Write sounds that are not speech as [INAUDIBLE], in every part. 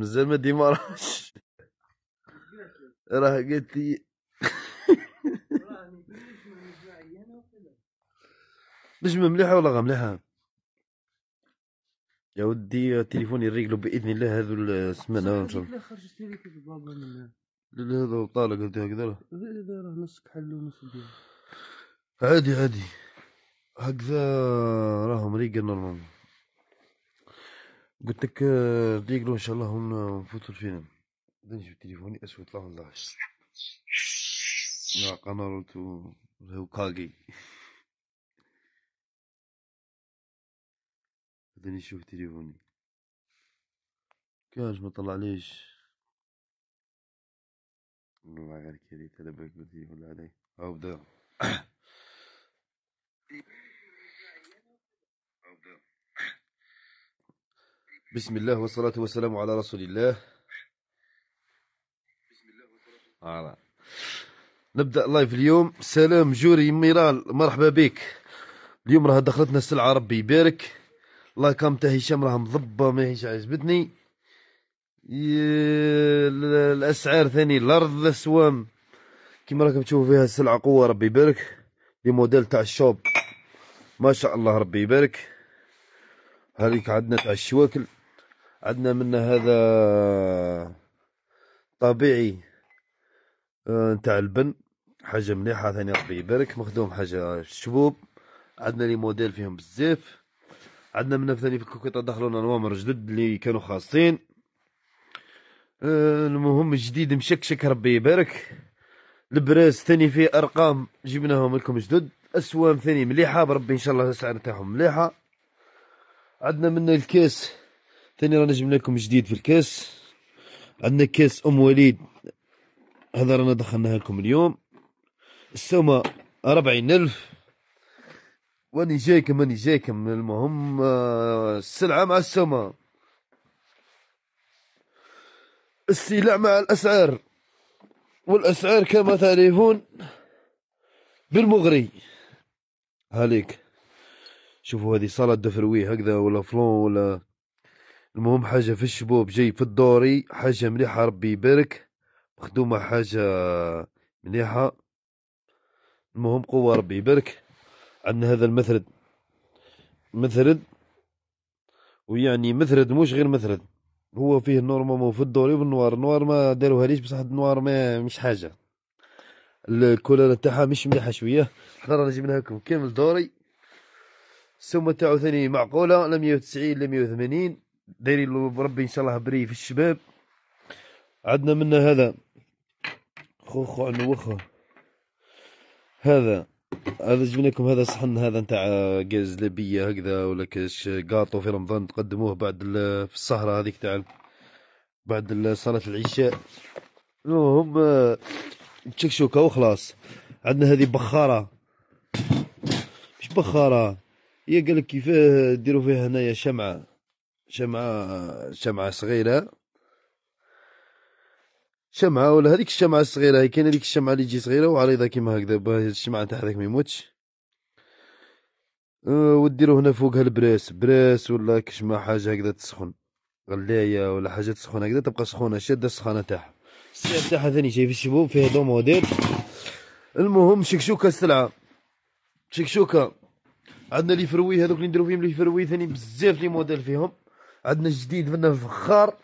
مازال ما ديما راهش راه قالت لي نجمه مليحه ولا غا مليحه يا ودي تليفوني ريقلو باذن الله هذو السمانه ان شاء الله خرجت هذا طالق قلت هكذا هذا راه نص كحل ونص عادي عادي هكذا راهم ريقل نورمال قلت لك آه، ديقلو ان شاء الله نفوتو الفيلم نجيب تليفوني اسود الله قمر يا هو هوكاغي بدني نشوف تليفوني كاش ما ليش والله غير كريت انا بقول ولا علي او بدا بسم الله والصلاة والسلام على رسول الله بسم الله والصلاة نبدأ لايف اليوم سلام جوري ميرال مرحبا بك اليوم راه دخلتنا السلعة ربي يبارك الله كام تاع هشام راه مضبة ماهيش عجبتني الأسعار ثاني الأرض الأسوام كيما راكم تشوفوا فيها السلعة قوة ربي يبارك لي موديل تاع الشوب ما شاء الله ربي يبارك هذيك عندنا تاع الشواكل عندنا من هذا طبيعي آه، نتاع البن حاجه مليحه ثاني ربي يبارك مخدوم حاجه شبوب عندنا لي موديل فيهم بزاف عندنا من ثاني في الكوكيطه دخلونا نوامر جدد اللي كانوا خاصين آه، المهم جديد مشكشك ربي يبارك البراز ثاني فيه ارقام جبناهم لكم جدد اسوام ثاني مليحه بربي ان شاء الله السعر تاعهم مليحه عندنا من الكاس ثاني رانا جبنا لكم جديد في الكاس عندنا كاس ام وليد هذا رانا دخلناها لكم اليوم السومة ربعين ألف واني جايكم واني جايكم المهم آه، السلعة مع السومة السلع مع الأسعار والأسعار كما تعرفون بالمغري هاليك شوفوا هذه صالة دفروي هكذا ولا فلون ولا المهم حاجة في الشبوب جاي في الدوري حاجة مليحة ربي يبارك مخدومة حاجة مليحة المهم قوة ربي يبارك عندنا هذا المثرد مثرد ويعني مثرد مش غير مثرد هو فيه نورمالمون في الدوري والنوار النوار ما داروها ليش بصح النوار ما مش حاجه الكولر تاعها مش مليحه شويه حنا رانا جبناها لكم كامل دوري السومه تاعو ثاني معقوله لا وتسعين لا وثمانين دايرين له بربي ان شاء الله بري في الشباب عندنا منا هذا خوخو عنو وخو هذا هذا جبنا لكم هذا صحن هذا نتاع غاز لبيه هكذا ولا كاش قاطو في رمضان تقدموه بعد في السهره هذيك تاع بعد صلاه العشاء المهم تشكشوكه وخلاص عندنا هذه بخاره مش بخاره هي قالك كيفاه ديروا فيها هنايا شمعه شمعة شمعة صغيرة شمعة ولا هذيك الشمعة الصغيرة هي كاينة هذيك الشمعة اللي تجي صغيرة وعريضة كيما هكذا باه الشمعة تاع هذاك ما يموتش أه، وديرو هنا فوقها البراس براس ولا كشما حاجة هكذا تسخن غلاية ولا حاجة تسخن هكذا تبقى سخونة شادة السخانة تاعها السعر تاعها ثاني شايف الشبوب فيها دو موديل المهم شكشوكة السلعة شكشوكة عندنا لي فروي هذوك اللي نديرو فيهم لي فروي ثاني بزاف لي موديل فيهم عندنا الجديد منا الفخار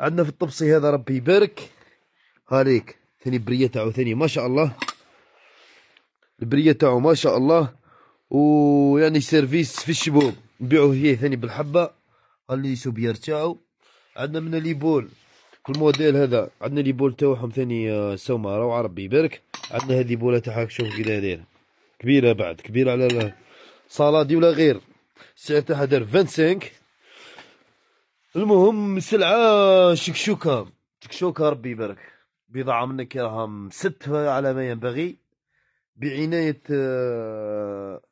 عندنا في الطبسي هذا ربي يبارك هاريك ثاني بريه تاعو ثاني ما شاء الله البريه تاعو ما شاء الله ويعني سيرفيس في الشبوب نبيعو هي ثاني بالحبه هاللي سوبيار تاعو عندنا من ليبول كل موديل هذا عندنا ليبول تاعهم ثاني آه، سوما روعه ربي يبارك عندنا هذه بوله تاعها شوف كي دايره كبيره بعد كبيره على صاله دي ولا غير السعر تاعها دار 25 المهم سلعه شكشوكه شكشوكه ربي يبارك بضاعه منك راها ستها على ما ينبغي بعنايه آه،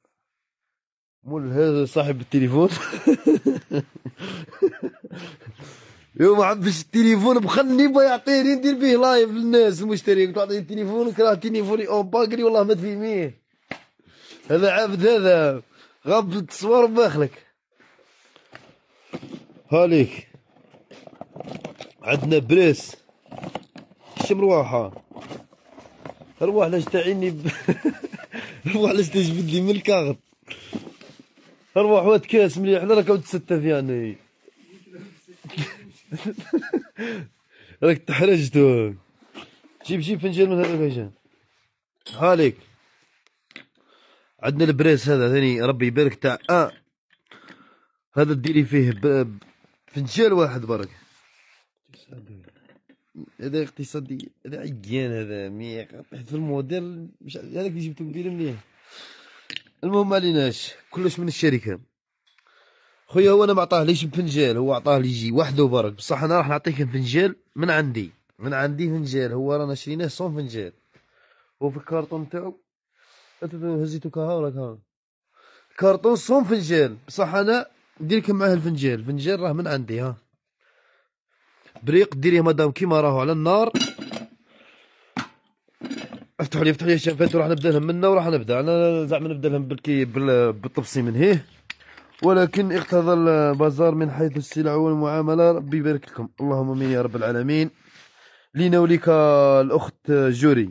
مول هذا صاحب التليفون [LAUGHS] يوم ما عبش التليفون بخلني با يعطيني ندير به لايف للناس المشترين تعطيني التليفون كراه تليفوني او باكري والله ما تفهميه هذا عبد هذا غب التصوير بداخلك هاليك عندنا بريس شم رواحة رواح لاش تعيني ب... [LAUGHS] رواح لاش تجبد لي من الكاغط رواح وات كاس مليح حنا راك عاود ستة فياني راك تحرجتو جيب جيب فنجان من هذا هاليك عندنا البريس هذا ثاني ربي يبارك تاع اه هذا ديري فيه ب... فنجال واحد برك هذا اقتصادي هذا عيان هذا مي في الموديل مش هذاك اللي جبته قبيله مليح المهم ما عليناش كلش من الشركه خويا هو انا ما عطاه ليش بفنجال هو عطاه لي يجي وحده برك بصح انا راح نعطيك فنجال من عندي من عندي فنجال هو رانا شريناه صون فنجال هو في الكارطون تاعو هزيتو كهو راك هاو كارطون صون فنجال بصح انا ندير لكم معاه الفنجير الفنجير راه من عندي ها بريق ديريه مدام كيما راهو على النار افتحوا لي افتحوا لي الشنفات وراح نبدا لهم منه وراح نبدا انا زعما نبدا لهم بالكي بالطبسي من هيه ولكن اقتضى البازار من حيث السلع والمعامله ربي يبارك لكم اللهم امين يا رب العالمين لينا وليك الاخت جوري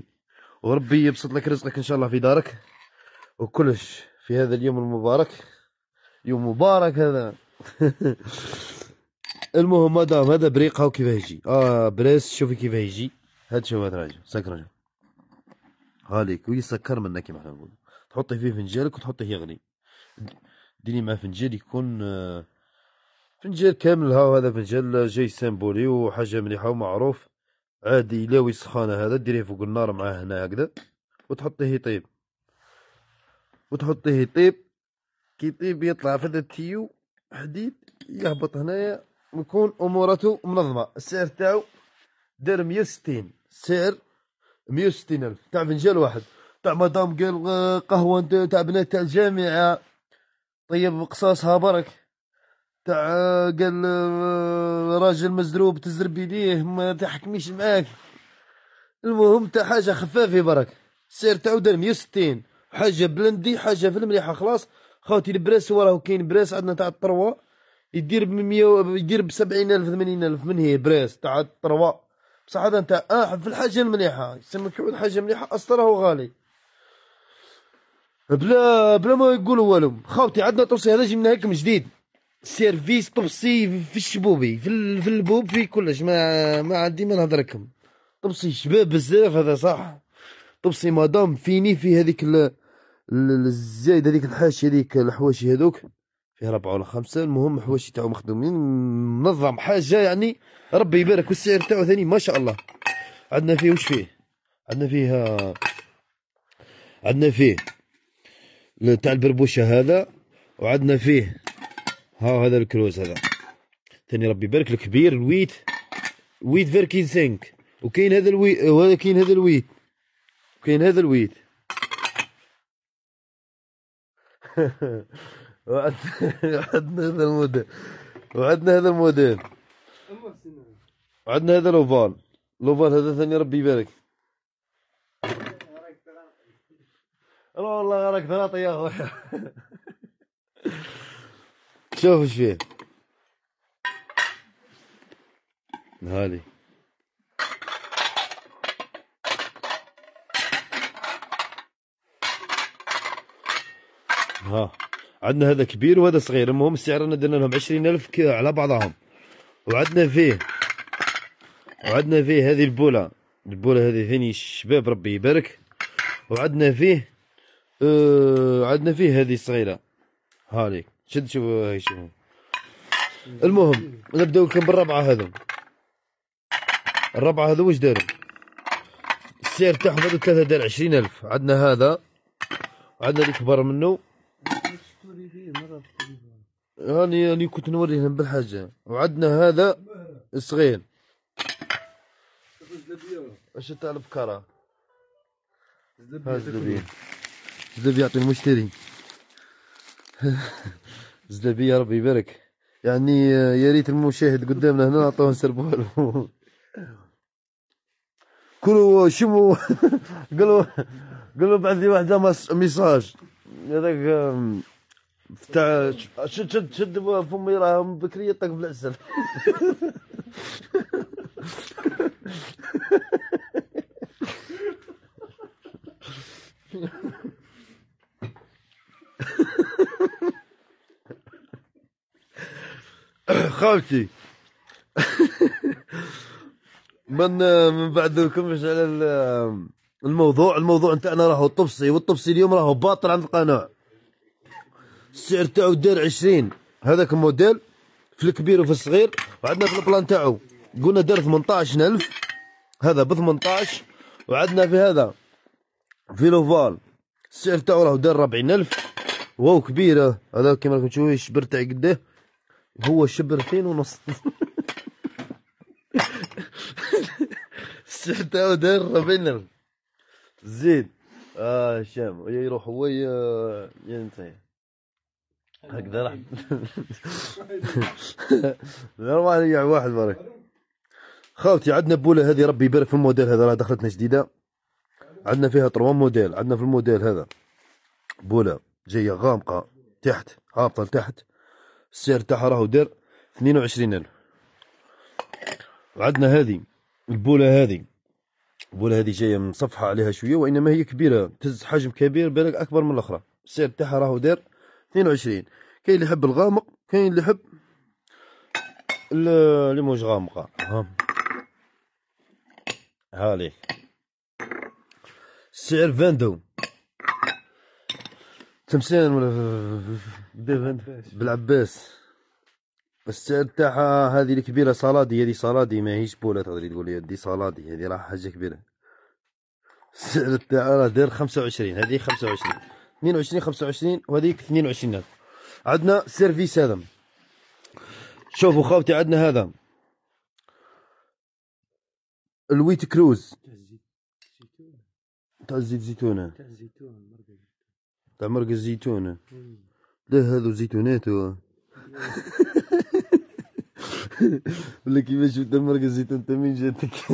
وربي يبسط لك رزقك ان شاء الله في دارك وكلش في هذا اليوم المبارك يوم مبارك هذا [LAUGHS] المهم مدام هذا بريق هاو كيف يجي اه بريس شوفي كيف يجي هاد شوف هاد راجل سكر هاليك ويسكر منك كيما حنا نقولو تحطي فيه فنجانك وتحطيه يغلي ديني مع فنجان يكون آه، فنجان كامل هاو هذا فنجان آه، جاي سامبولي وحاجه مليحه ومعروف عادي يلاوي سخانه هذا ديريه فوق النار معاه هنا هكذا وتحطيه يطيب وتحطيه يطيب كي يطيب إيه يطلع في هذا التيو حديد يهبط هنايا ويكون امورته منظمه السعر تاعو دار 160 سعر 160 الف تاع فنجان واحد تاع مدام قال آه، قهوه تاع بنات تاع الجامعه طيب قصاصها برك تاع آه، قال آه، راجل مزروب تزرب بيديه ما تحكميش معاك المهم تاع حاجه خفافه برك السعر تاعو دار 160 حاجه بلندي حاجه في المليحه خلاص خوتي البريس هو راهو كاين بريس عندنا تاع الطروا يدير ب 100 يدير ب 70000 80000 من هي بريس تاع الطروا بصح هذا نتاع اه في الحاجه المليحه يسمك كيعود حاجه مليحه اصلا غالي بلا بلا ما يقولوا والو خوتي عندنا طوسي هذا جبنا لكم جديد سيرفيس طبسي في الشبوبي في في البوب في كلش ما ما عندي ما نهضر لكم طبسي شباب بزاف هذا صح طبسي مادام فيني في هذيك الزايد هذيك الحاشيه هذيك الحواشي هذوك فيه ربعه ولا خمسه المهم حواشي تاعو مخدومين يعني منظم حاجه يعني ربي يبارك والسعر تاعو ثاني ما شاء الله عندنا فيه وش فيه عندنا فيه عندنا فيه تاع البربوشه هذا وعندنا فيه ها هذا الكروز هذا ثاني ربي يبارك الكبير الويت ويت فيركين سينك وكاين هذا الويت وكاين هذا الويت وكاين هذا الويت [LAUGHS] وعدنا هذا الموديل وعدنا هذا الموديل وعدنا هذا لوفال لوفال هذا ثاني ربي يبارك والله راك ثلاثة يا خويا [LAUGHS] شوف اش فيه ها عندنا هذا كبير وهذا صغير المهم السعر انا درنا لهم عشرين ألف على بعضهم وعندنا فيه وعندنا فيه هذه البولة البولة هذه ثاني الشباب ربي يبارك وعندنا فيه آه عندنا فيه هذه الصغيرة هاليك شد شوف هاي شوف المهم نبداو كم بالربعة هذو الربعة هذو واش دارو السعر تاعهم هذو ثلاثة دار عشرين ألف عندنا هذا وعندنا اللي كبر منه راني يعني راني كنت نوريهم بالحاجة وعندنا هذا الصغير اش تاع البكرة زلبية زلبية يعطي المشتري [LAUGHS] زلبية ربي يبارك يعني يا ريت المشاهد قدامنا هنا نعطوه نسربوه له [LAUGHS] كلوا شموا [LAUGHS] قالوا قالوا بعد لي واحده ميساج هذاك شد شد شد فمي راه من بكري يطق في العسل خالتي من من بعد نكملش على الموضوع الموضوع نتاعنا راهو الطبسي والطبسي اليوم راهو باطل عند القناه السعر تاعو دار 20 هذاك الموديل في الكبير وفي الصغير وعندنا في البلان تاعو قلنا دار 18000 هذا ب 18 وعندنا في هذا في لوفال السعر تاعو راه دار 40000 واو كبيره هذا كيما راكم تشوفوا الشبر تاع قداه هو شبرتين ونص [LAUGHS] السعر تاعو دار 40000 زيد اه شام يروح هو آه، ينتهي هكذا راح [LAUGHS] لا يا يعني واحد برك خالتي عندنا بوله هذه ربي يبارك في الموديل هذا راه دخلتنا جديده عندنا فيها طروان موديل عندنا في الموديل هذا بوله جايه غامقه تحت هابطه لتحت السعر تاعها راهو دار 22000 وعندنا هذه البوله هذه البوله هذه جايه مصفحه عليها شويه وانما هي كبيره تز حجم كبير بالك اكبر من الاخرى السعر تاعها راهو دار 22 كاين اللي يحب الغامق كاين اللي يحب اللي موش غامقه ها هالي السعر فاندو تمسين ولا بالعباس السعر تاعها هذه الكبيره صلادي هذه صلادي ماهيش بوله تقدري تقولي دي صلادي هذه راه حاجه كبيره السعر تاعها راه داير 25 هذه 25 22 25 وهذيك 22 هذا عندنا سيرفيس هذا شوفوا خاوتي عندنا هذا الويت كروز تاع الزيت زيتونه تاع الزيتون تاع مرق الزيتونه لا هذو زيتونات [LAUGHS] ولا كيفاش شفت مرق الزيتون انت من جاتك [LAUGHS]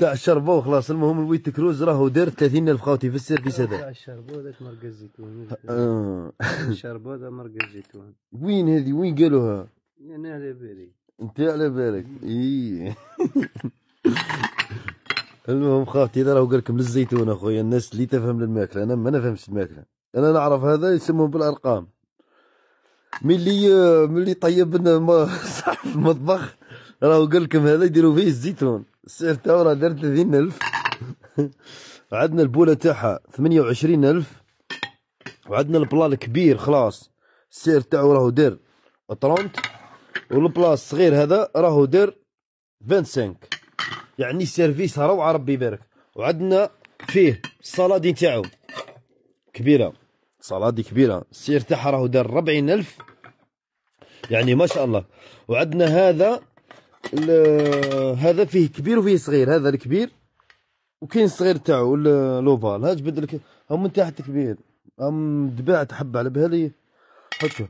تاع الشربو وخلاص المهم الويت كروز راهو دار 30000 خاوتي في السيرفيس في تاع الشربو هذاك مركز زيتون الشربو اه. [LAUGHS] هذا مركز زيتون وين هذه وين قالوها؟ انا على بالي انت على بالك اي [LAUGHS] المهم خاوتي هذا راهو قال لكم للزيتون اخويا الناس اللي تفهم للماكله انا ما نفهمش الماكله انا نعرف هذا يسموه بالارقام ملي ملي طيب لنا [LAUGHS] صاحب المطبخ راه قال لكم هذا يديروا فيه الزيتون السعر تاعو راه دار 30000 [LAUGHS] عندنا البوله تاعها 28000 وعندنا البلا الكبير خلاص السعر تاعو راهو دار 30 والبلا الصغير هذا راهو دار 25 يعني سيرفيس روعه ربي يبارك وعندنا فيه الصلادي تاعو كبيره صلادي كبيره السعر تاعها راهو دار 40000 يعني ما شاء الله وعندنا هذا هذا فيه كبير وفيه صغير هذا الكبير وكاين الصغير تاعو لوفال ها جبد لك ها من تحت كبير هم دبعت تحب على بهالي حطه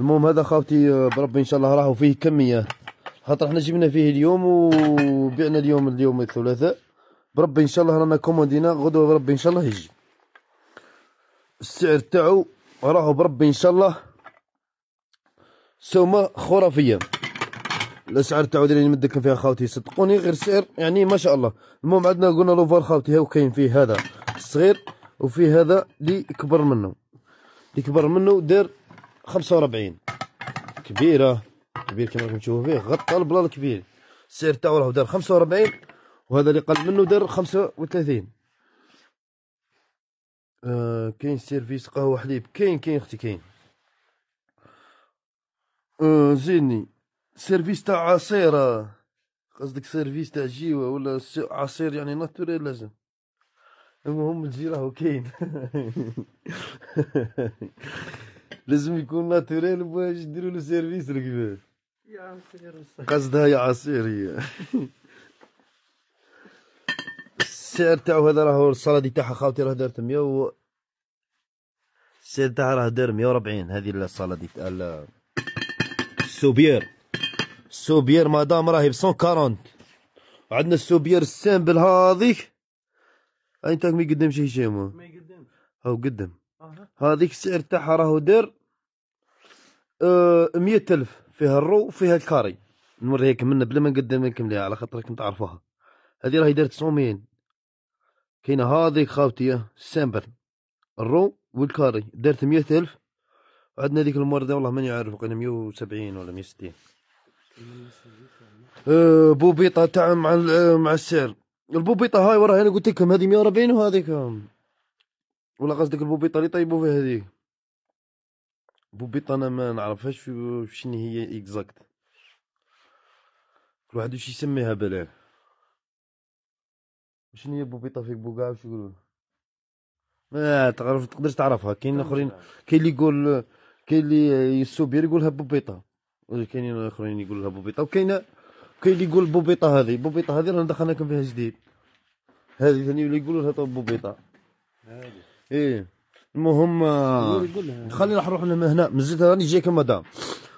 المهم هذا خاوتي آه، بربي ان شاء الله راهو فيه كميه خاطر احنا جبنا فيه اليوم وبعنا اليوم اليوم الثلاثاء بربي ان شاء الله رانا كوموندينا غدوه بربي ان شاء الله يجي السعر تاعو راهو بربي ان شاء الله سومه خرافيه الاسعار تاعو اللي يعني لكم فيها خاوتي صدقوني غير سعر يعني ما شاء الله المهم عندنا قلنا لوفر خاوتي هاو كاين فيه هذا الصغير وفي هذا اللي كبر منه اللي كبر منه دار 45 كبيره كبير كما راكم تشوفوا فيه غطى البلا الكبير السعر تاعو راهو دار 45 وهذا اللي قل منه دار 35 آه كاين سيرفيس قهوه حليب كاين كاين اختي كاين آه زيني سيرفيس تاع عصير قصدك سيرفيس تاع جيوه ولا عصير يعني ناتوريل لازم المهم تجي راهو كاين [LAUGHS] لازم يكون ناتوريل باش يديروا له سيرفيس الكبير يا عصير قصدها يا عصير هي السعر تاعو هذا راهو الصلادي تاعها خاوتي راه دارت 100 و السعر تاعها راه دار 140 هذه الصلادي تاع السوبير السوبير مدام راهي ب 140 عندنا السوبير السامبل هذيك انت ما يقدمش هشام ما يقدمش هاو قدم هذيك السعر تاعها راهو دار آه، مية ألف فيها الرو وفيها الكاري نوريها منها بلا ما نقدم لكم ليها على خاطر راكم تعرفوها هذه راهي دارت 900 كاينه هذيك خاوتي آه، السامبل الرو والكاري دارت مية ألف عندنا هذيك الموردة والله ماني عارف مية 170 ولا 160 أه، بوبيطه تاع مع أه، مع السعر البوبيطه هاي وراها انا قلت لكم هذه 140 وهذيك ولا قصدك البوبيطه اللي طيبوا فيها هذيك بوبيطه انا ما نعرفهاش شنو هي اكزاكت كل واحد وش يسميها بلاه شنو هي بوبيطه في بوكاع وش يقولوا ما تعرف تقدرش تعرفها كاين اخرين كاين اللي يقول كاين اللي يسوبير يقولها بوبيطه كاينين اخرين يقول لها بوبيطه وكاينه كاين اللي يقول بوبيطه هذه بوبيطه هذه رانا دخلناكم فيها جديد هذه ثاني اللي يقولوا لها بوبيطه هذه ايه المهم خلينا نروح لنا من هنا مزيد راني جايكم مدام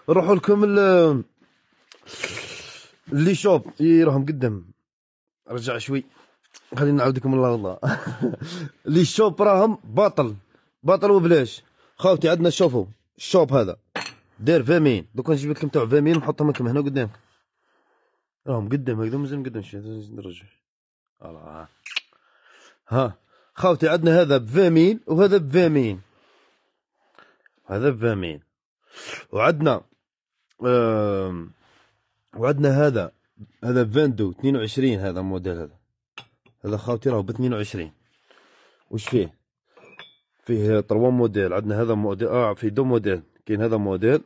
روحوا لكم اللي شوب يراهم قدام رجع شوي خلينا نعاودكم الله والله اللي شوب راهم باطل باطل وبلاش خاوتي عندنا شوفوا الشوب هذا دير فامين دوكا نجيب لكم تاع فامين نحطهم لكم هنا قدامك راهم قدام هكذا مازال مقدمش نرجع الله ها خاوتي عندنا هذا بفامين وهذا بفامين هذا بفامين وعندنا آه وعندنا هذا هذا فاندو 22 هذا موديل هذا هذا خاوتي راهو ب 22 وش فيه فيه تروا موديل عندنا هذا موديل اه في دو موديل كاين هذا موديل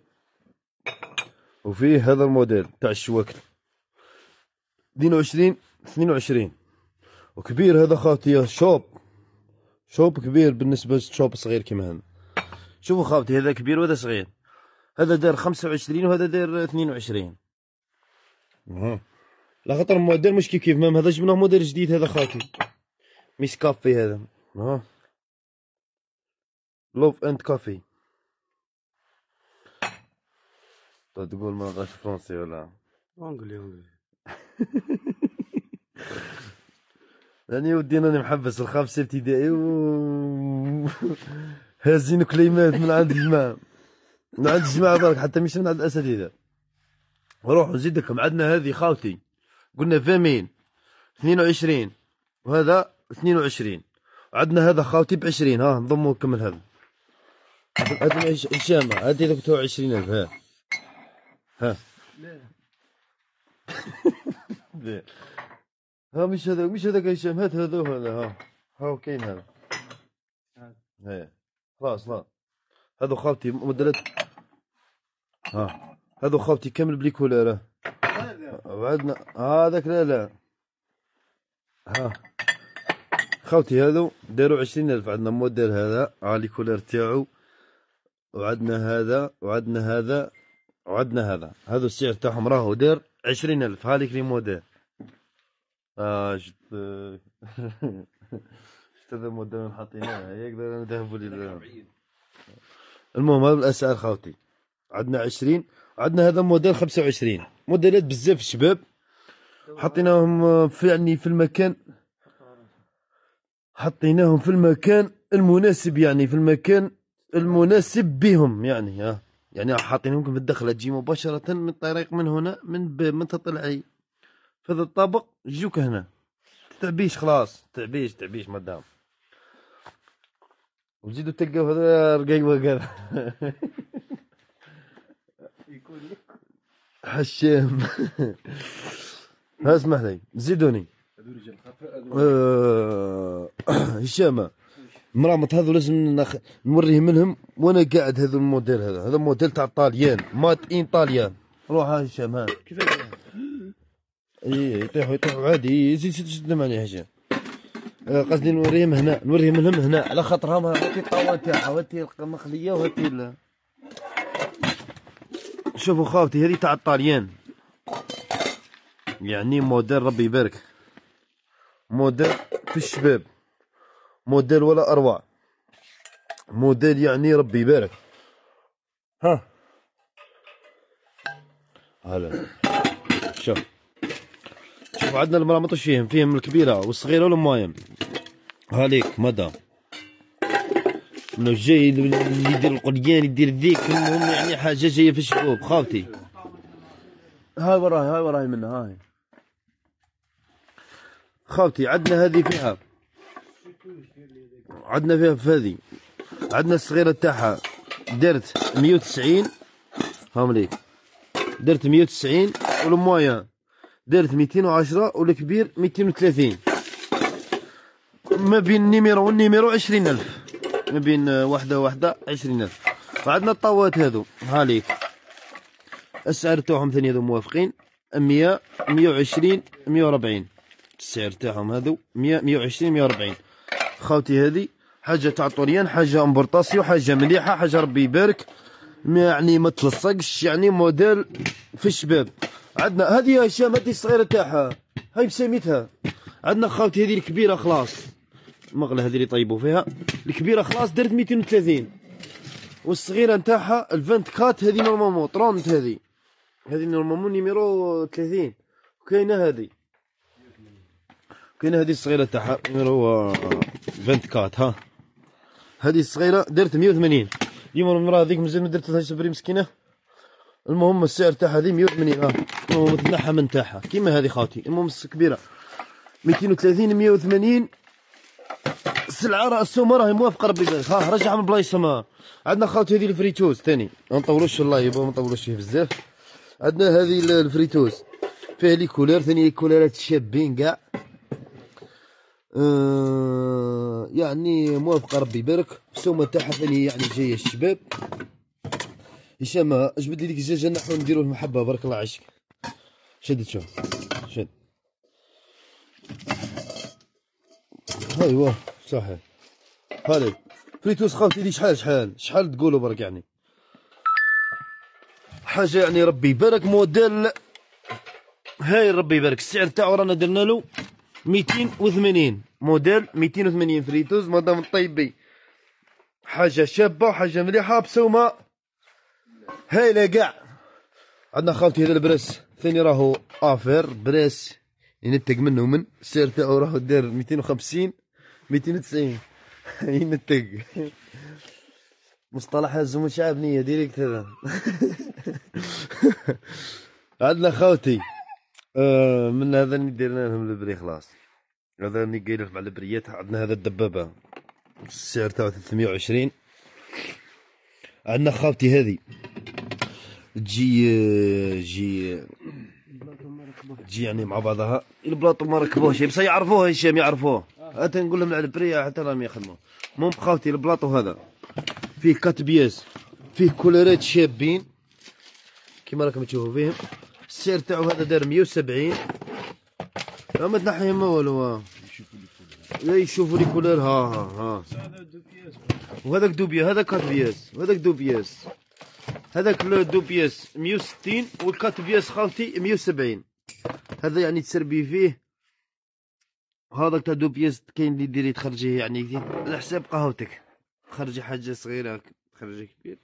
وفيه هذا الموديل تاع الشواكل اثنين وعشرين اثنين وعشرين وكبير هذا خاوتي شوب شوب كبير بالنسبة للشوب صغير كيما هذا شوفوا خاوتي هذا كبير وهذا صغير هذا دار خمسة وعشرين وهذا دار اثنين وعشرين لا خاطر الموديل مش كيف كيف مام هذا جبناه موديل جديد هذا خاوتي ميس كافي هذا ها لوف اند كافي تقول ما نبغاش فرونسي ولا اونجلي اونجلي [LAUGHS] يعني ودي راني محبس الخامسه ابتدائي و هازين كليمات من عند الجماعه من عند الجماعه برك حتى مش من عند الاساتذه روحوا زيدكم عندنا هذه خاوتي قلنا فامين 22 وهذا 22 عندنا هذا خاوتي ب 20 ها نضموا كمل هذا عندنا هشام هذه دوك 20000 ها ها مش هذا مش هذاك هشام هات هذا وهذا ها ها كاين هذا ها خلاص لا هذا خالتي مدلت ها هذا خالتي كامل بليك ولا لا بعدنا هذاك لا لا ها خالتي هذو داروا عشرين ألف عندنا موديل هذا عالي كولر تاعو وعندنا هذا وعندنا هذا وعدنا هذا هذا السعر تاعهم راهو دير عشرين ألف هذيك لي موديل آه شت [LAUGHS] شت هذا اللي حاطينه يقدر نذهبوا لي المهم هذا الأسعار خاوتي عندنا عشرين عندنا هذا موديل خمسة وعشرين موديلات بزاف الشباب حطيناهم في يعني في المكان حطيناهم في المكان المناسب يعني في المكان المناسب بهم يعني ها يعني حاطين ممكن في الدخله تجي مباشره من الطريق من هنا من من تطلعي في هذا الطابق يجوك هنا تعبيش خلاص تعبيش تعبيش مدام وزيدوا تلقاو هذا رقيقه كذا حشام اسمح لي زيدوني آه، [COUGHS] هشام مرامط هذو لازم نخ... نوريه منهم وانا قاعد هذا الموديل هذا هذا موديل تاع طاليان مات ان طاليان روح هشام ها كيفاش اي يطيحوا يطيحوا عادي زيد زيد زيد عليه آه، هشام قصدي نوريهم هنا نوريهم منهم هنا على خاطرهم هاتي الطاوه تاعها هاتي المخليه وهاتي ال... شوفوا خاوتي هذه تاع الطاليان يعني موديل ربي يبارك موديل في الشباب موديل ولا اروع موديل يعني ربي يبارك ها هلا شوف شوف عندنا المرامط فيهم فيهم الكبيره والصغيره والمايم هاليك مدى منو جاي اللي يدير القليان يدير ذيك المهم يعني حاجه جايه في الشبوب خاوتي هاي وراي هاي وراي منها هاي خاوتي عندنا هذه فيها عندنا فيها فهذه عندنا الصغيره تاعها درت 190 فهم لي درت 190 والمويا درت 210 والكبير 230 ما بين النيميرو والنيميرو 20000 ما بين وحده وحده 20000 وعندنا الطوات هذو هاليك السعر تاعهم ثاني هذو موافقين 100 120 140 السعر تاعهم هذو 100 120 140 خاوتي هذه حاجه تاع طوريان حاجه امبورطاسيو حاجه مليحه حاجه ربي يبارك يعني ما تلصقش يعني موديل في الشباب عندنا هذه هشام هذه الصغيره تاعها هاي بسميتها عندنا خاوتي هذه الكبيره خلاص المغلى هذه اللي طيبوا فيها الكبيره خلاص درت 230 والصغيره نتاعها ال 24 هذه نورمالمون 30 هذه هذه نورمالمون نيميرو 30 وكاينه هذه كاينه هذه الصغيره تاعها نيميرو 24 آه، ها هذه الصغيره درت 180 ديما المراه هذيك مازال ما درت لها مسكينه المهم السعر تاعها هذه 180 ها المهم تنحى من تاعها كيما هذه خاوتي المهم كبيره 230 180 السلعه راه السومه راهي موافقه ربي يبارك ها رجعها من بلايص ما عندنا خاوتي هذه الفريتوز ثاني ما نطولوش الله يبا ما نطولوش فيه بزاف عندنا هذه الفريتوز فيها لي كولور ثاني كولورات شابين كاع آه، يعني موافقة ربي يبارك السومة تاعها ثاني يعني جاية الشباب هشام جبد لي ديك الدجاجة نحو نديرو المحبة بارك الله عشك شد تشوف شد ايوا صحيح خالد فريتوس خالتي لي شحال شحال شحال تقولوا برك يعني حاجه يعني ربي يبارك موديل هاي ربي يبارك السعر تاعو رانا درنا له 280 موديل 280 فريتوز مدام الطيبي حاجه شابه وحاجه مليحه بسومه هايله كاع عندنا خالتي هذا البريس ثاني راهو افير بريس ينتج منه من السعر تاعو راهو دار 250 290 ينتج مصطلح مش عابنية ديريكت هذا [LAUGHS] عندنا خوتي آه، من هذا اللي درنا لهم البري خلاص هذا اللي قايل لكم على البريات عندنا هذا الدبابه السعر تاعو 320 عندنا خالتي هذه تجي تجي تجي يعني مع بعضها البلاطو ما ركبوهش بصح يعرفوه هشام يعرفوه حتى نقول لهم على البريه حتى راهم يخدموا المهم بخاوتي البلاطو هذا فيه كات بياس فيه كولورات شابين كيما راكم تشوفوا فيهم السير تاعو هذا دار 170 ما تنحي ما والو لا يشوفوا لي كولور ها ها ها وهذاك دو بياس هذاك كات بياس وهذاك دو بياس هذاك لو دو بياس 160 والكات بياس خالتي 170 هذا يعني تسربي فيه هذاك تاع دو بياس كاين اللي ديري تخرجيه يعني على حساب قهوتك تخرجي حاجه صغيره تخرجي كبير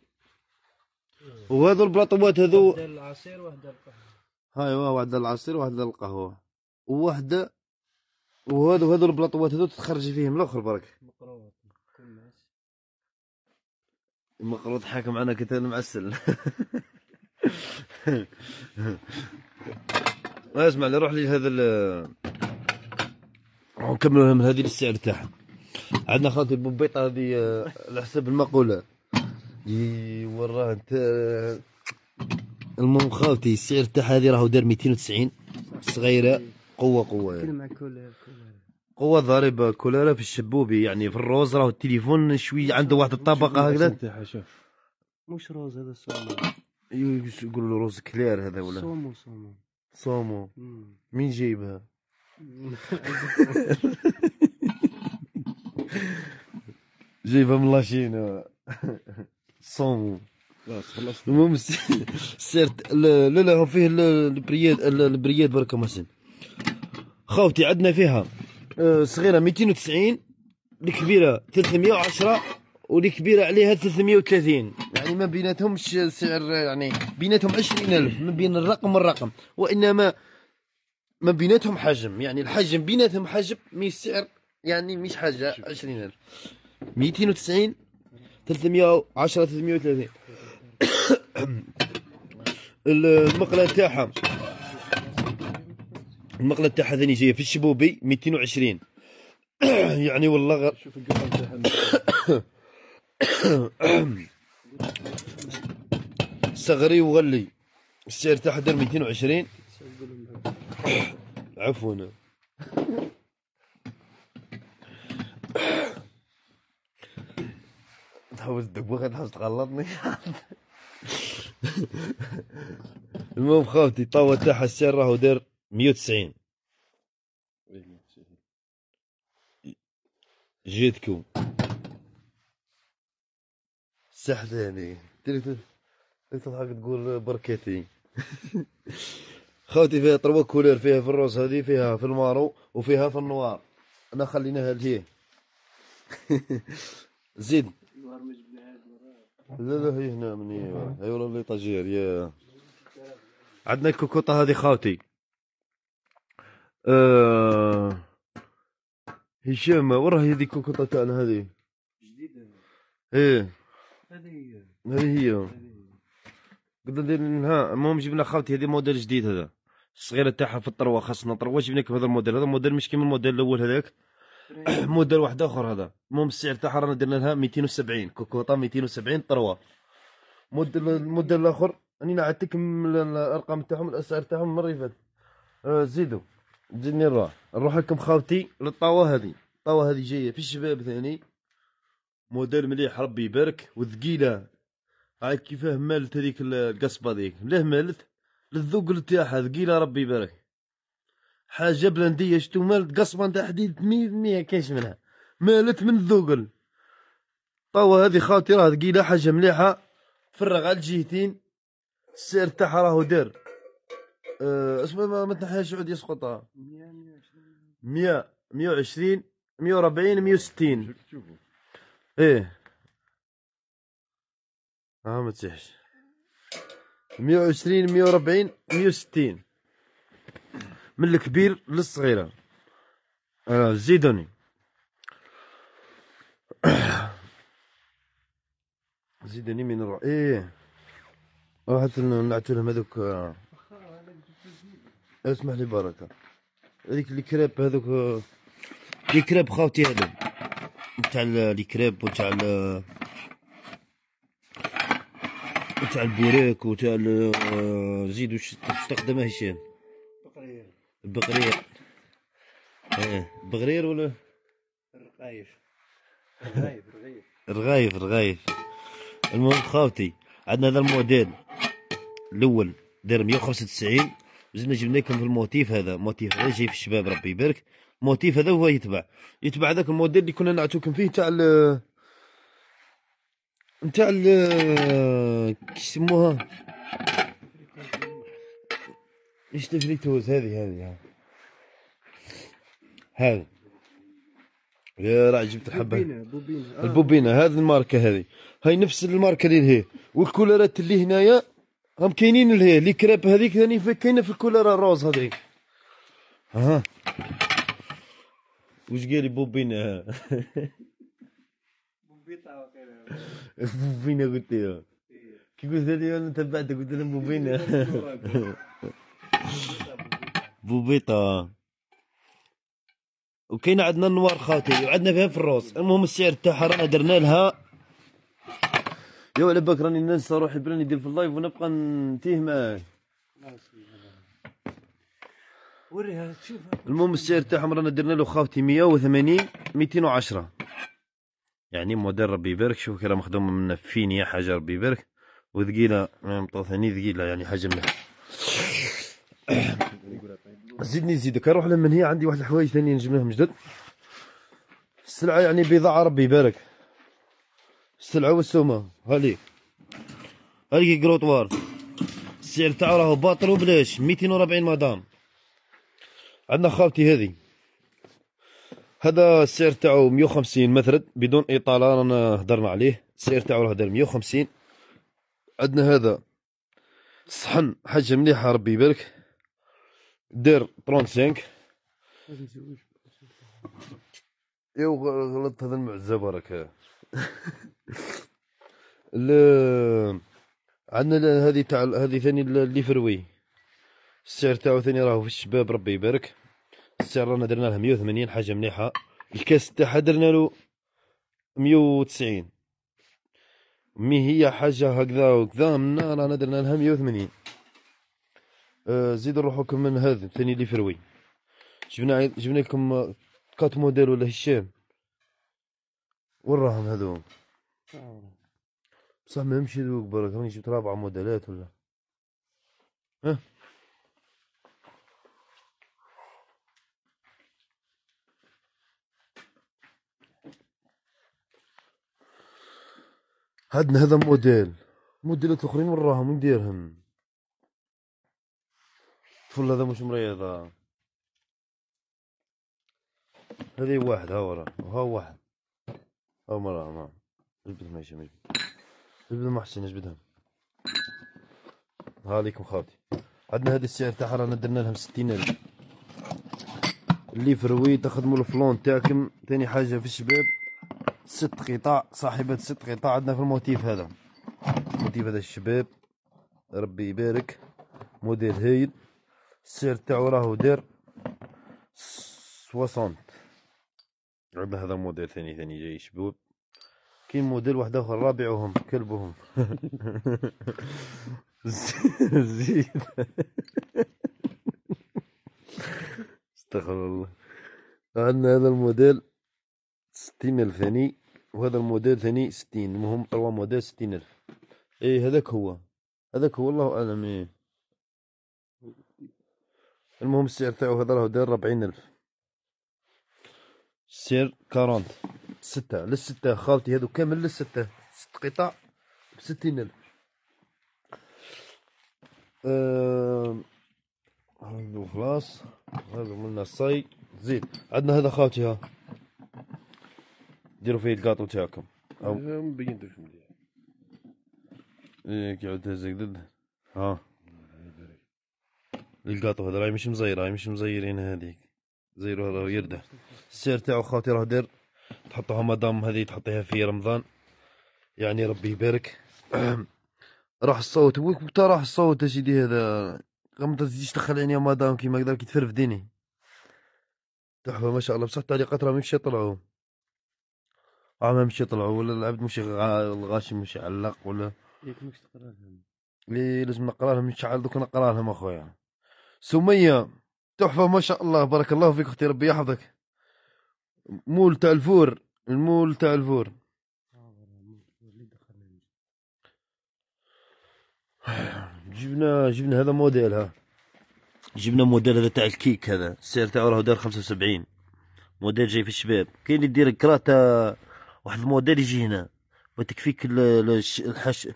وهذو البلاطوات هذو واحده العصير واحده القهوه هاي واحدة العصير واحدة القهوة وواحدة وهذو هذو البلاطوات هذو تتخرجي فيهم الاخر برك المقروض حاكم معنا كنت انا معسل [LAUGHS] اسمع لي روح لي هذا ال نكملوا من هذه السعر تاعها عندنا خالتي بوبيطه هذه آه، على حسب المقوله يوراها انت المهم خالتي السعر تاعها هذه راهو دار 290 صغيره قوه قوه يعني. قوه ضاربه كولارا في الشبوبي يعني في الروز راهو التليفون شوي عنده واحد الطبقه هكذا شوف مش روز هذا ايوا يقولوا له روز كلير هذا ولا صومو صومو صومو مين جايبها؟ [LAUGHS] جايبها من لاشين صومو خلاص المهم [LAUGHS] سيرت لا لا فيه البرياد البرياد بركه محسن خاوتي عندنا فيها آه، صغيره 290 الكبيره 310 والكبيره عليها 330 يعني ما بيناتهمش سعر يعني بيناتهم 20000 ما بين الرقم والرقم وانما ما بيناتهم حجم يعني الحجم بيناتهم حجم مش سعر يعني مش حاجه 20000 290 310 330 [COUGHS] المقله تاعها المقله تاعها ثاني جايه في الشبوبي 220 [COUGHS] يعني والله غ... [COUGHS] صغري وغلي السعر تاعها دار 220 عفوا تحوس تدق واحد حاجه تغلطني [LAUGHS] [LAUGHS] المهم خوتي طوى تاعها السير راهو دار 190 جيتكم سحباني تريد تضحك تقول بركاتي [LAUGHS] خوتي فيها تروا كولير فيها في الروز هذه فيها في المارو وفيها في النوار انا خليناها لهيه [LAUGHS] زيد لا لا هي هنا مني هي ولا لي طاجير يا عندنا الكوكوطه هذه خاوتي آه... هشام راهي هذه الكوكوطه تاعنا هذه جديده ايه هذه هي هذه هي قلنا ندير لها المهم جبنا خاوتي هذه موديل جديد هذا الصغيره تاعها في الطروه خاصنا طروه جبنا لكم هذا الموديل هذا الموديل مش كيما الموديل الاول هذاك [COUGHS] موديل واحد اخر هذا المهم السعر تاعها رانا درنا لها 270 كوكوطا 270 طروا موديل الموديل الاخر راني نعطيك الارقام تاعهم الاسعار تاعهم المره اللي فاتت آه، زيدوا زيدني نروح نروح لكم خاوتي للطاوه هذه الطاوه هذه جايه في الشباب ثاني موديل مليح ربي يبارك وثقيله هاي كيفاه مالت هذيك القصبه ذيك ليه مالت للذوق تاعها ثقيله ربي يبارك حاجه بلنديه شتو مالت قصبه نتاع حديد 100% كاش منها مالت من الذوقل توا هذه خاطره ثقيله حاجه مليحه فرغ على الجهتين السعر تاعها راهو دار أه اسمع ما, ما مية يعود يسقطها 100 120 140 160 شوفوا ايه اه ما تسيحش 120 140 160 من الكبير للصغيره آه زيدوني [COUGHS] زيدوني من نروح ايه واحد نعطي لهم هذوك آه. اسمح لي بركه هذيك كريب هذوك آه، لي كريب خاوتي هذو تاع كريب وتاع تاع البوريك وتاع آه، زيد واش تخدم هشام بغرير ايه بغرير ولا رغايف رغايف رغايف رغايف المهم خاوتي عندنا هذا الموديل الاول داير 195 وزدنا جبنا لكم في الموتيف هذا موتيف غير جاي في الشباب ربي يبارك موتيف هذا هو يتبع يتبع هذاك الموديل اللي كنا نعطوكم فيه تاع ال نتاع ال كيسموها ايش توز هذه هذه هذه يا راعي جبت الحبه بوبينا بوبينا آه. هذه الماركه هذه هاي نفس الماركه اللي لهيه والكولرات اللي هنايا هم كاينين لهيه لي كراب هذيك ثاني كاينه في الكولر الروز هذيك ها واش قال لي بوبينا بوبينا قلت له كي قلت له انا بعد قلت له بوبينا بوبيطه وكاين عندنا النوار خاتي وعندنا فيها في الروس المهم السعر تاعها رانا درنا لها يا على بالك راني ننسى روحي بلا ندير في اللايف ونبقى نتيه معاك وريها شوفها المهم السعر تاعهم رانا درنا له خاوتي 180 210 يعني موديل ربي يبارك شوف كي راه مخدومه من فينيا حاجه ربي يبارك وثقيله ثاني ثقيله يعني حجمها زدني زيدك اروح لمن هي عندي واحد الحوايج ثاني نجمعهم جدد السلعه يعني بضاعه ربي يبارك السلعه والسومه هالي هالي كروطوار السعر تاعو راهو باطل وبلاش 240 مدام عندنا خالتي هذه هذا السعر تاعو 150 مثرد بدون اطاله رانا هضرنا عليه السعر تاعو راه دار 150 عندنا هذا صحن حاجه مليحه ربي يبارك دير 35 ايوا غلطت هذا المعزه راك [LAUGHS] ل عندنا هذه تاع هذه ثاني اللي فروي السعر تاعو ثاني راهو في الشباب ربي يبارك السعر رانا درنا له 180 حاجه مليحه الكاس تاعها درنا له 190 مي هي حاجه هكذا وكذا منا رانا درنا لها 180 أه، زيد روحوكم من هذا ثاني اللي فروي جبنا جبنا لكم كات موديل ولا هشام وين راهم هذوم بصح ما يمشي ذوق برك راني جبت رابعة موديلات ولا ها عندنا هذا موديل موديلات الاخرين وين راهم وين نديرهم فل هذا مش مريض هذا واحد ها وراه ها واحد ها مراه نعم. ما جبدهم يا هشام جبدهم احسن جبدهم ها ليكم خاطي عندنا هذا السعر تاعها رانا درنا لهم ستين ألف اللي فروي تخدموا الفلون تاعكم ثاني حاجة في الشباب ست قطاع صاحبة ست قطاع عندنا في الموتيف هذا الموتيف هذا الشباب ربي يبارك موديل هايل السعر تاعو راهو دار سوسون عندنا هذا موديل ثاني ثاني جاي شباب كاين موديل واحد اخر رابعهم كلبهم [LAUGHS] زيد استغفر الله عندنا هذا الموديل ستين ألف ثاني وهذا الموديل ثاني ستين المهم تروا موديل ستين ألف اي هذاك هو هذاك هو الله أعلم ايه المهم السعر تاعو هذا راهو داير 40000 السعر 40 ستة للستة خالتي هادو كامل للستة ست قطع بستين ألف هادو خلاص هادو منا الصاي زيد عندنا هذا خالتي ها ديروا فيه الكاطو تاعكم او مبين مليح إيه، كي عاد ها القاطو هذا راهي مش مزير راهي مش مزيرين هذيك زيرو راه يرده السير تاعو خاطي راه دير تحطوها مدام هذه تحطيها في رمضان يعني ربي يبارك [CLEARS THROAT] راح الصوت تا راح الصوت اسيدي هذا ما تزيدش تدخل عينيا مدام كيما هكذا كي تفرفديني تحفه ما شاء الله بصح التعليقات راه مش يطلعوا اه ما مش يطلعوا ولا العبد مش الغاشي مش علق ولا ليك مش تقرا لهم لازم نقرا لهم مش شاء دوك نقرا لهم اخويا سميه تحفه ما شاء الله بارك الله فيك اختي ربي يحفظك مول تاع الفور المول تاع الفور جبنا جبنا هذا موديل ها جبنا موديل هذا تاع الكيك هذا السعر تاعو راهو خمسة 75 موديل جاي في الشباب كاين يدير كراتا واحد الموديل يجي هنا وتكفيك الحش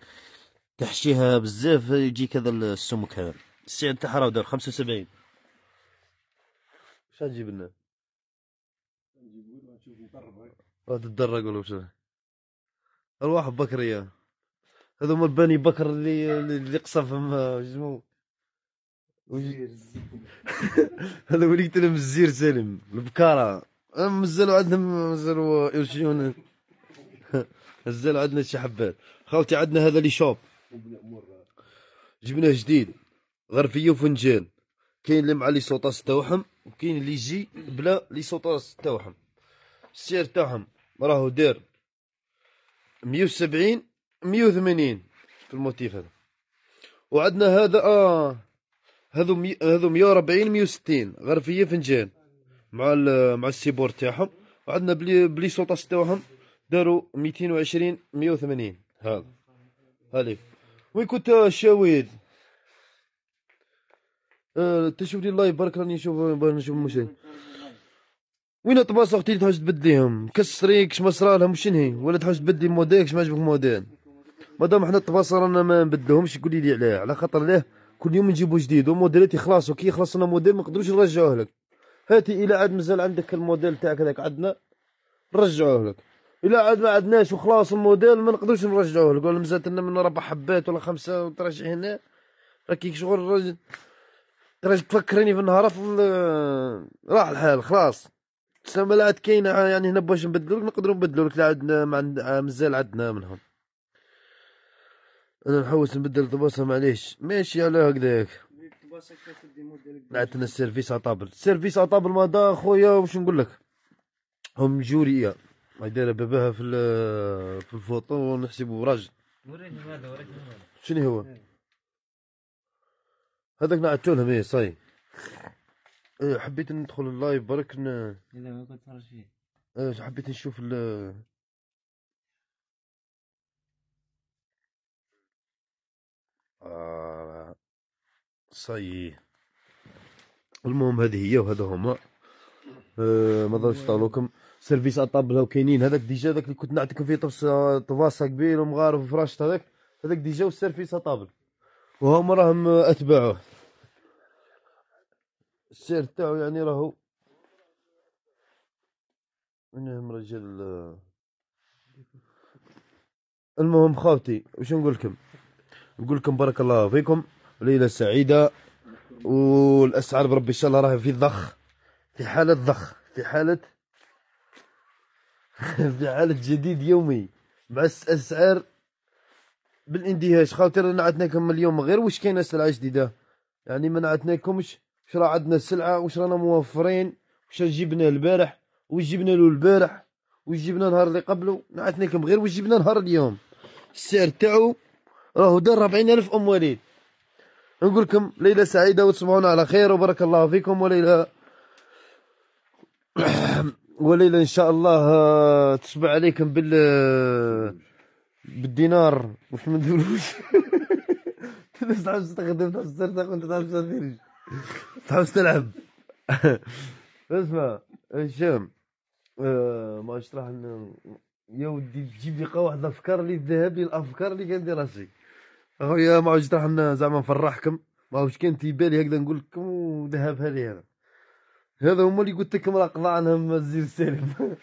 تحشيها بزاف يجيك هذا السمك هذا السعر تاعها راه دار 75 واش تجيب لنا؟ راه تدرج ولا واش الواحد بكري هذا هما الباني بكر اللي اللي قصف فم جسمو هذا ولي قلت لهم الزير سالم البكاره مازالوا عندهم مازالوا يرشيون مازالوا عندنا شي حبات خاوتي عندنا هذا لي شوب جبناه جديد غرفيه وفنجان كاين اللي مع لي سوطاس تاعهم وكاين اللي يجي بلا لي سوطاس تاعهم السعر تاعهم راهو داير 170 180 في الموتيف هذا وعندنا هذا اه هذو مي... هذو 140 160 غرفيه فنجان مع ال... مع السيبور تاعهم وعندنا بلي بلي سوطاس تاعهم داروا 220 180 هذا هذيك وين كنت شاويد أه، تشوف لي اللايف برك راني نشوف نشوف مشاهد وين طباسة اختي تحوس تبدليهم كسريك ما صرالهم شنهي ولا تحوس تبدلي موديل ما عجبك موديل مادام حنا الطباسة رانا ما نبدلهمش قولي لي علاه على خاطر ليه كل يوم نجيبو جديد وموديلات خلاصوا كي يخلص لنا موديل ما نقدروش نرجعوه لك هاتي الى عاد مازال عندك الموديل تاعك هذاك عندنا نرجعوه لك الى عاد ما عندناش وخلاص الموديل ما نقدروش نرجعوه لك ولا مازالت لنا من ربع حبات ولا خمسه وترجع هنا راكي شغل الراجل راجل تفكرني في النهارات راح الحال خلاص تسمى عاد كاين يعني هنا باش نبدلوك نقدروا نبدلوك عندنا مازال عندنا منهم انا نحوس نبدل الطباسه معليش ماشي على هكذاك عندنا السيرفيس اطابل السيرفيس اطابل ما دا خويا واش نقول لك هم جورية ما دايره باباها في في الفوطو ونحسبه راجل وريني هذا وريني هذا شنو هو؟ هذاك نعدتو لهم ايه صاي حبيت ندخل اللايف برك ن... اذا ما كنت فيه اه حبيت نشوف ال آه، صاي المهم هذه هي وهذا هما آه ما ضرش طالوكم سيرفيس اطابل هاو كاينين هذاك ديجا هذاك اللي كنت نعطيكم فيه طبس طباسه قبيل ومغارب وفراشط هذاك هذاك ديجا والسيرفيس اطابل وهم راهم اتبعوه السير تاعو يعني راهو منهم رجال المهم خاوتي وش نقول لكم نقول لكم بارك الله فيكم ليله سعيده والاسعار بربي ان شاء الله راهي في الضخ في حاله ضخ في حاله [LAUGHS] في حاله جديد يومي مع الاسعار بالاندهاش خاطر انا اليوم غير واش كاينه سلعه جديده يعني ما عطناكمش واش راه عندنا السلعه واش رانا موفرين واش جبنا البارح واش جبنا له البارح واش جبنا النهار اللي قبله نعتناكم غير واش جبنا نهار اليوم السعر تاعو راهو دار 40000 ام وليد نقول لكم ليله سعيده وتصبحون على خير وبارك الله فيكم وليله [COUGHS] وليله ان شاء الله آه، تصبح عليكم بال بالدينار واش من نديروش تعاود تخدم تعاود ترتاح وانت تعرف تدير تعاود تلعب اسمع هشام آه، ما اشرح لنا يا ودي تجيب لي واحد الافكار اللي تذهب لي الافكار اللي كان راسي اخويا ما عرفتش تروح لنا زعما نفرحكم ما عرفتش كان تيبالي هكذا نقول لكم وذهبها لي انا هذا هما اللي قلت لكم راه قضى عنهم الزير السالم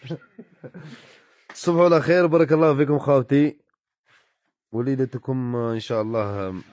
تصبحوا [LAUGHS] على خير بارك الله فيكم خاوتي وليدتكم ان شاء الله